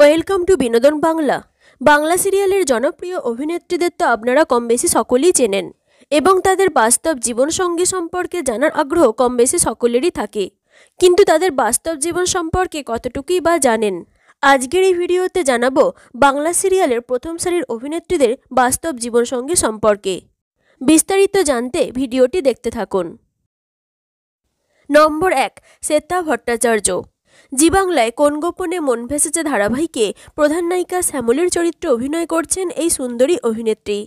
welcome to বিনোদন বাংলা বাংলা সিরিয়ালের জনপ্রিয় অভিনেত্রীদের তো আপনারা কম বেশি সকলেই চেনেন এবং তাদের বাস্তব জীবনসঙ্গী সম্পর্কে জানার আগ্রহ কম বেশি সকলেরই থাকে কিন্তু তাদের বাস্তব জীবন সম্পর্কে কতটুকুই বা জানেন আজকের এই ভিডিওতে জানাবো বাংলা সিরিয়ালের প্রথম সারির অভিনেত্রীদের বাস্তব জীবনসঙ্গী সম্পর্কে বিস্তারিত জানতে ভিডিওটি দেখতে থাকুন নম্বর এক শ্বেতা ভট্টাচার্য জীবাংলায় কোন গোপনে মন ভেসেছে ধারাবাহিকে প্রধান নায়িকা শ্যামলের চরিত্রে অভিনয় করছেন এই সুন্দরী অভিনেত্রী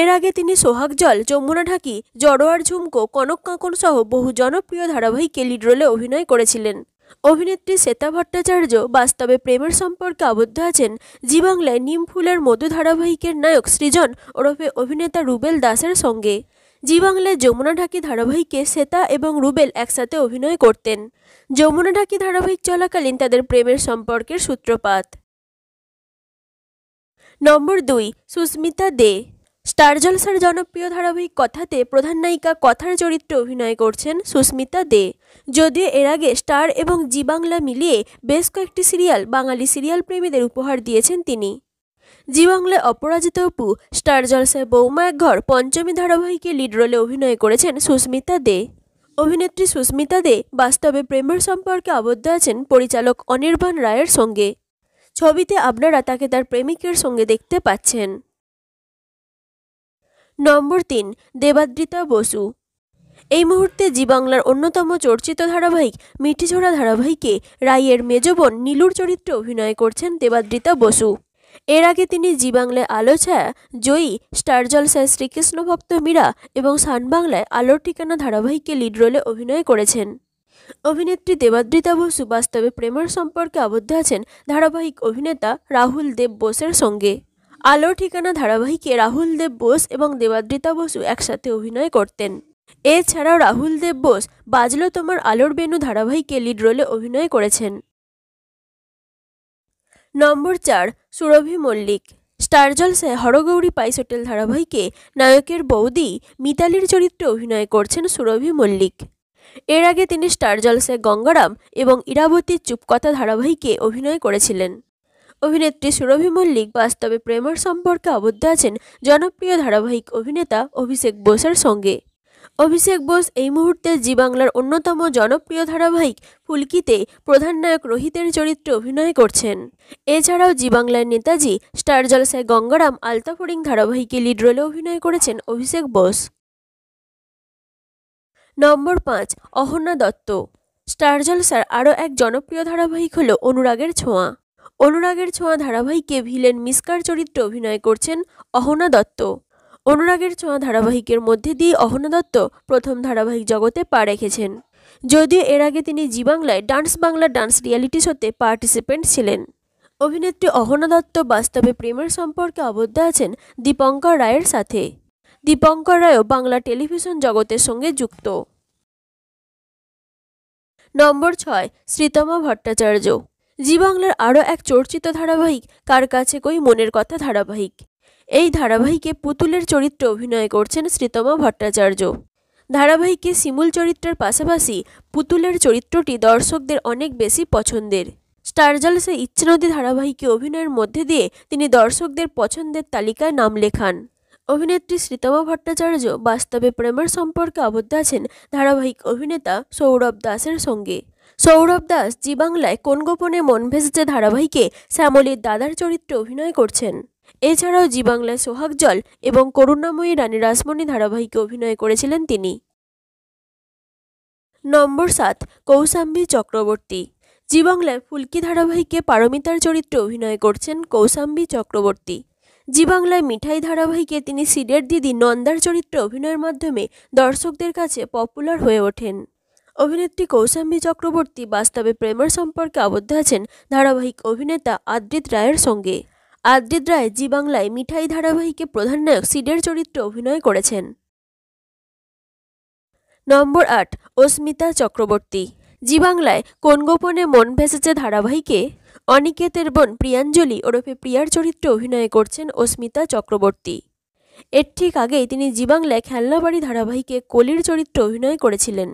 এর আগে তিনি সোহাগ জল যমুনা ঢাকি জড়োয়ার ঝুমকো কনক কাঁকন সহ বহু জনপ্রিয় ধারাবাহিকে লিড রোলে অভিনয় করেছিলেন অভিনেত্রী শ্বেতা ভট্টাচার্য বাস্তবে প্রেমের সম্পর্কে আবদ্ধ আছেন জীবাংলায় নিম ফুলের মধু ধারাবাহিকের নায়ক সৃজন ওরফে অভিনেতা রুবেল দাসের সঙ্গে জি বাংলার যমুনা ঢাকি ধারাবাহিকে শ্বেতা এবং রুবেল একসাথে অভিনয় করতেন যমুনা ঢাকি ধারাবাহিক চলাকালীন তাদের প্রেমের সম্পর্কের সূত্রপাত নম্বর দুই সুস্মিতা দে স্টার জলসার জনপ্রিয় ধারাবাহিক কথাতে প্রধান নায়িকা কথার চরিত্রে অভিনয় করছেন সুস্মিতা দে যদিও এর আগে স্টার এবং জি বাংলা মিলিয়ে বেশ কয়েকটি সিরিয়াল বাঙালি সিরিয়াল প্রেমীদের উপহার দিয়েছেন তিনি জি অপরাজিত অপু স্টার জলসায় বৌমা এক ঘর পঞ্চমী ধারাবাহিকে লিড রোলে অভিনয় করেছেন সুস্মিতা দে অভিনেত্রী সুস্মিতা দে বাস্তবে প্রেমের সম্পর্কে আবদ্ধ আছেন পরিচালক অনির্বাণ রায়ের সঙ্গে ছবিতে আপনারা তাকে তার প্রেমিকের সঙ্গে দেখতে পাচ্ছেন নম্বর তিন দেবাদ্রিতা বসু এই মুহূর্তে জি বাংলার অন্যতম চর্চিত ধারাবাহিক মিঠিঝোড়া ধারাবাহিকে রায়ের মেজবন নীলুর চরিত্রে অভিনয় করছেন দেবাদ্রিতা বসু এর আগে তিনি জি বাংলায় আলো ছায়া জয়ী স্টার জলসায় শ্রীকৃষ্ণ ভক্ত মীরা এবং সান বাংলায় আলোর ঠিকানা ধারাবাহিকে লিড রোলে অভিনয় করেছেন অভিনেত্রী দেবাদ্রিতা বসু বাস্তবে প্রেমের সম্পর্কে আবদ্ধ আছেন ধারাবাহিক অভিনেতা রাহুল দেব বোসের সঙ্গে আলোর ঠিকানা ধারাবাহিকে রাহুল দেব বোস এবং দেবাদ্রিতা বসু একসাথে অভিনয় করতেন এছাড়াও রাহুল দেব বোস বাজলো তোমার আলোর বেনু ধারাবাহিকে লিড রোলে অভিনয় করেছেন নম্বর চার সুরভি মল্লিক স্টার জলসায় হরগৌরী পাইস হোটেল ধারাবাহিকে নায়কের বৌদি মিতালির চরিত্রে অভিনয় করছেন সুরভি মল্লিক এর আগে তিনি স্টার জলসায় গঙ্গারাম এবং ইরাবতীর চুপকথা ধারাবাহিকে অভিনয় করেছিলেন অভিনেত্রী সুরভি মল্লিক বাস্তবে প্রেমার সম্পর্কে আবদ্ধ আছেন জনপ্রিয় ধারাবাহিক অভিনেতা অভিষেক বোসের সঙ্গে অভিষেক বোস এই মুহূর্তে জি বাংলার অন্যতম জনপ্রিয় ধারাবাহিক ফুলকিতে প্রধান নায়ক রোহিতের চরিত্রে অভিনয় করছেন এছাড়াও জি বাংলার নেতাজি স্টার জলসায় গঙ্গারাম আলতাফরিং ধারাবাহিকে লিড রোলে অভিনয় করেছেন অভিষেক বোস নম্বর পাঁচ অহনা দত্ত স্টার জলসার আরও এক জনপ্রিয় ধারাবাহিক হল অনুরাগের ছোঁয়া অনুরাগের ছোঁয়া ধারাবাহিকে ভিলেন মিসকার চরিত্রে অভিনয় করছেন অহনা দত্ত অনুরাগের ছোঁয়া ধারাবাহিকের মধ্যে দিয়ে অহনা দত্ত প্রথম ধারাবাহিক জগতে পা রেখেছেন যদিও এর আগে তিনি জি বাংলায় ডান্স বাংলা ডান্স রিয়ালিটি শোতে পার্টিসিপেন্ট ছিলেন অভিনেত্রী অহনা দত্ত বাস্তবে প্রেমের সম্পর্কে আবদ্ধ আছেন দীপঙ্কর রায়ের সাথে দীপঙ্কর রায়ও বাংলা টেলিভিশন জগতের সঙ্গে যুক্ত নম্বর ছয় শ্রীতমা ভট্টাচার্য জি বাংলার আরও এক চর্চিত ধারাবাহিক কার কাছে কই মনের কথা ধারাবাহিক এই ধারাবাহিকে পুতুলের চরিত্রে অভিনয় করছেন শ্রীতমা ভট্টাচার্য ধারাবাহিকে শিমুল চরিত্রের পাশাপাশি পুতুলের চরিত্রটি দর্শকদের অনেক বেশি পছন্দের স্টার জলসে ইচ্ছানদী ধারাবাহিকে অভিনয়ের মধ্যে দিয়ে তিনি দর্শকদের পছন্দের তালিকায় নাম লেখান অভিনেত্রী শ্রীতমা ভট্টাচার্য বাস্তবে প্রেমের সম্পর্কে আবদ্ধ আছেন ধারাবাহিক অভিনেতা সৌরভ দাসের সঙ্গে সৌরভ দাস জি বাংলায় কোন গোপনে মন ভেসেছে ধারাবাহিকে শ্যামলীর দাদার চরিত্রে অভিনয় করছেন এছাড়াও জি সোহাগ জল এবং করুণাময়ী রানী রাসমণি ধারাবাহিকে অভিনয় করেছিলেন তিনি নম্বর সাত কৌশাম্বী চক্রবর্তী জি বাংলায় ফুলকি ধারাবাহিকে পারমিতার চরিত্রে অভিনয় করছেন কৌশাম্বী চক্রবর্তী জি বাংলায় মিঠাই ধারাবাহিকে তিনি সিডের দিদি নন্দার চরিত্রে অভিনয়ের মাধ্যমে দর্শকদের কাছে পপুলার হয়ে ওঠেন অভিনেত্রী কৌশাম্বী চক্রবর্তী বাস্তবে প্রেমের সম্পর্কে আবদ্ধ আছেন ধারাবাহিক অভিনেতা আদ্রিত রায়ের সঙ্গে আদ্রিদ রায় জি বাংলায় মিঠাই ধারাবাহিকে প্রধান নায়ক সিডের চরিত্রে অভিনয় করেছেন নম্বর আট অস্মিতা চক্রবর্তী জি বাংলায় কোন গোপনে মন ভেসেছে ধারাবাহিকে অনিকেতের বোন প্রিয়াঞ্জলি ওরফে প্রিয়ার চরিত্রে অভিনয় করছেন অস্মিতা চক্রবর্তী এর ঠিক আগেই তিনি জি বাংলায় খেলনাবাড়ি ধারাবাহিকে কলির চরিত্রে অভিনয় করেছিলেন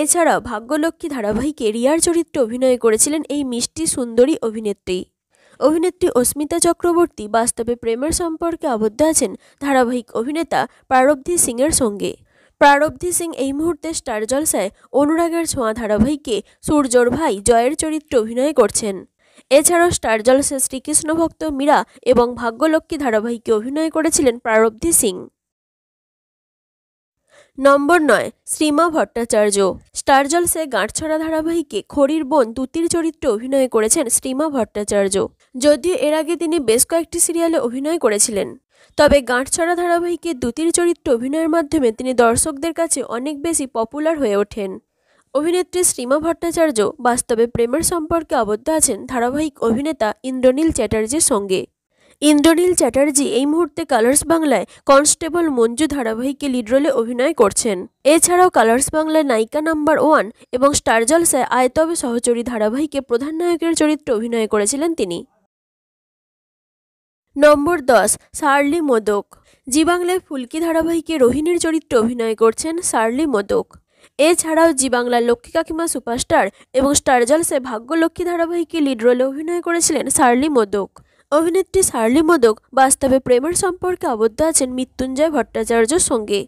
এছাড়া ভাগ্যলক্ষ্মী ধারাবাহিকে রিয়ার চরিত্রে অভিনয় করেছিলেন এই মিষ্টি সুন্দরী অভিনেত্রী অভিনেত্রী অস্মিতা চক্রবর্তী বাস্তবে প্রেমের সম্পর্কে আবদ্ধ আছেন ধারাবাহিক অভিনেতা প্রারব্ধি সিংয়ের সঙ্গে প্রারব্ধি সিং এই মুহূর্তে স্টার জলসায় অনুরাগের ছোঁয়া ধারাবাহিকে সূর্যর ভাই জয়ের চরিত্রে অভিনয় করছেন এছাড়াও স্টার জলসে শ্রীকৃষ্ণ ভক্ত মীরা এবং ভাগ্যলক্ষ্মী ধারাবাহিকে অভিনয় করেছিলেন প্রারব্ধি সিং নম্বর নয় শ্রীমা ভট্টাচার্য স্টার জলসে গাঁটছড়া ধারাবাহিকে খড়ির বোন তুতির চরিত্রে অভিনয় করেছেন শ্রীমা ভট্টাচার্য যদিও এর আগে তিনি বেশ কয়েকটি সিরিয়ালে অভিনয় করেছিলেন তবে গাঁটছড়া ধারাবাহিকে দুতির চরিত্রে অভিনয়ের মাধ্যমে তিনি দর্শকদের কাছে অনেক বেশি পপুলার হয়ে ওঠেন অভিনেত্রী শ্রীমা ভট্টাচার্য বাস্তবে প্রেমের সম্পর্কে আবদ্ধ আছেন ধারাবাহিক অভিনেতা ইন্দ্রনীল চ্যাটার্জির সঙ্গে ইন্দ্রনীল চ্যাটার্জি এই মুহূর্তে কালার্স বাংলায় কনস্টেবল মঞ্জু ধারাবাহিকে লিড রোলে অভিনয় করছেন এছাড়াও কালার্স বাংলায় নায়িকা নাম্বার ওয়ান এবং স্টার জলসায় আয়তবে সহচরী ধারাবাহিকে প্রধান নায়কের চরিত্রে অভিনয় করেছিলেন তিনি নম্বর দশ সার্লি মোদক জি বাংলায় ফুলকি ধারাবাহিকে রোহিণীর চরিত্রে অভিনয় করছেন সার্লি মোদক এছাড়াও জি বাংলার লক্ষ্মী কাকিমা সুপারস্টার এবং স্টার জলসে ভাগ্যলক্ষ্মী ধারাবাহিকে লিড রোলে অভিনয় করেছিলেন সার্লি মোদক অভিনেত্রী শার্লি মোদক বাস্তবে প্রেমের সম্পর্কে আবদ্ধ আছেন মৃত্যুঞ্জয় ভট্টাচার্যর সঙ্গে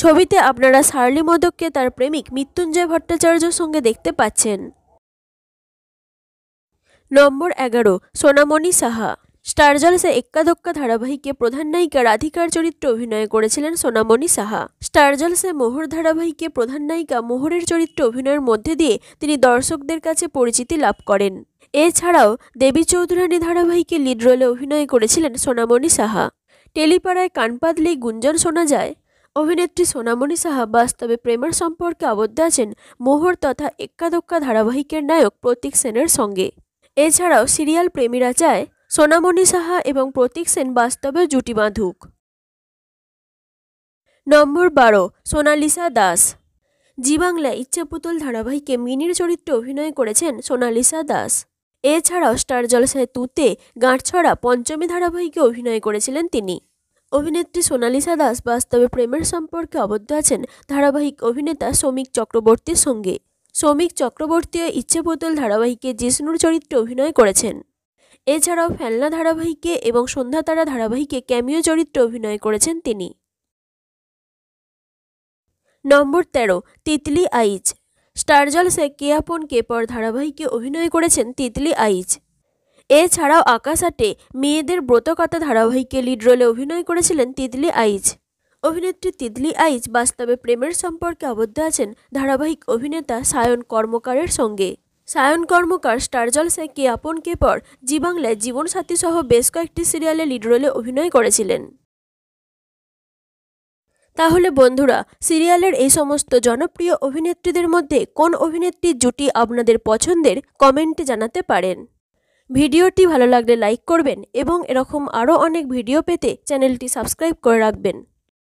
ছবিতে আপনারা শার্লি মোদককে তার প্রেমিক মৃত্যুঞ্জয় ভট্টাচার্যর সঙ্গে দেখতে পাচ্ছেন নম্বর এগারো সোনামণি সাহা স্টারজলসে জলসে ধারাবাহিকে প্রধান নায়িকা রাধিকার চরিত্রে অভিনয় করেছিলেন সোনামণি সাহা স্টারজলসে মোহর ধারাবাহিকে প্রধান নায়িকা মোহরের চরিত্রে অভিনয়ের মধ্যে দিয়ে তিনি দর্শকদের কাছে পরিচিতি লাভ করেন এছাড়াও দেবী চৌধুরানী ধারাবাহিকে লিড রোলে অভিনয় করেছিলেন সোনামণি সাহা টেলিপাড়ায় কান পাতলেই গুঞ্জন শোনা যায় অভিনেত্রী সোনামণি সাহা বাস্তবে প্রেমের সম্পর্কে আবদ্ধ আছেন মোহর তথা এক্কাদোক্কা ধারাবাহিকের নায়ক প্রতীক সেনের সঙ্গে এছাড়াও সিরিয়াল প্রেমীরা চায় সোনামণি সাহা এবং প্রতীক সেন বাস্তবে জুটি বাঁধুক নম্বর বারো সোনালিসা দাস জি বাংলা ইচ্ছাপুতল ধারাবাহিকে মিনির চরিত্রে অভিনয় করেছেন সোনালিসা দাস এছাড়াও স্টার জলসায় তুতে গাঁটছড়া পঞ্চমী ধারাবাহিকে অভিনয় করেছিলেন তিনি অভিনেত্রী সোনালিসা দাস বাস্তবে প্রেমের সম্পর্কে আবদ্ধ আছেন ধারাবাহিক অভিনেতা শ্রমিক চক্রবর্তীর সঙ্গে শ্রমিক চক্রবর্তী ইচ্ছে বোতল ধারাবাহিকে জিষ্ণুর চরিত্রে অভিনয় করেছেন এছাড়াও ফেলনা ধারাবাহিকে এবং সন্ধ্যাতারা ধারাবাহিকে ক্যামিও চরিত্রে অভিনয় করেছেন তিনি নম্বর তেরো তিতলি আইচ স্টার জলসে কেয়াপন কেপর ধারাবাহিকে অভিনয় করেছেন তিতলি আইজ এছাড়াও আকাশ আটে মেয়েদের ব্রতকাতা ধারাবাহিকে লিড রোলে অভিনয় করেছিলেন তিতলি আইজ অভিনেত্রী তিতলি আইজ বাস্তবে প্রেমের সম্পর্কে আবদ্ধ আছেন ধারাবাহিক অভিনেতা সায়ন কর্মকারের সঙ্গে সায়ন কর্মকার স্টার জলসে কে আপন কে পর জি বাংলায় জীবনসাথী সহ বেশ কয়েকটি সিরিয়ালে লিড রোলে অভিনয় করেছিলেন তাহলে বন্ধুরা সিরিয়ালের এই সমস্ত জনপ্রিয় অভিনেত্রীদের মধ্যে কোন অভিনেত্রীর জুটি আপনাদের পছন্দের কমেন্টে জানাতে পারেন ভিডিওটি ভালো লাগলে লাইক করবেন এবং এরকম আরও অনেক ভিডিও পেতে চ্যানেলটি সাবস্ক্রাইব করে রাখবেন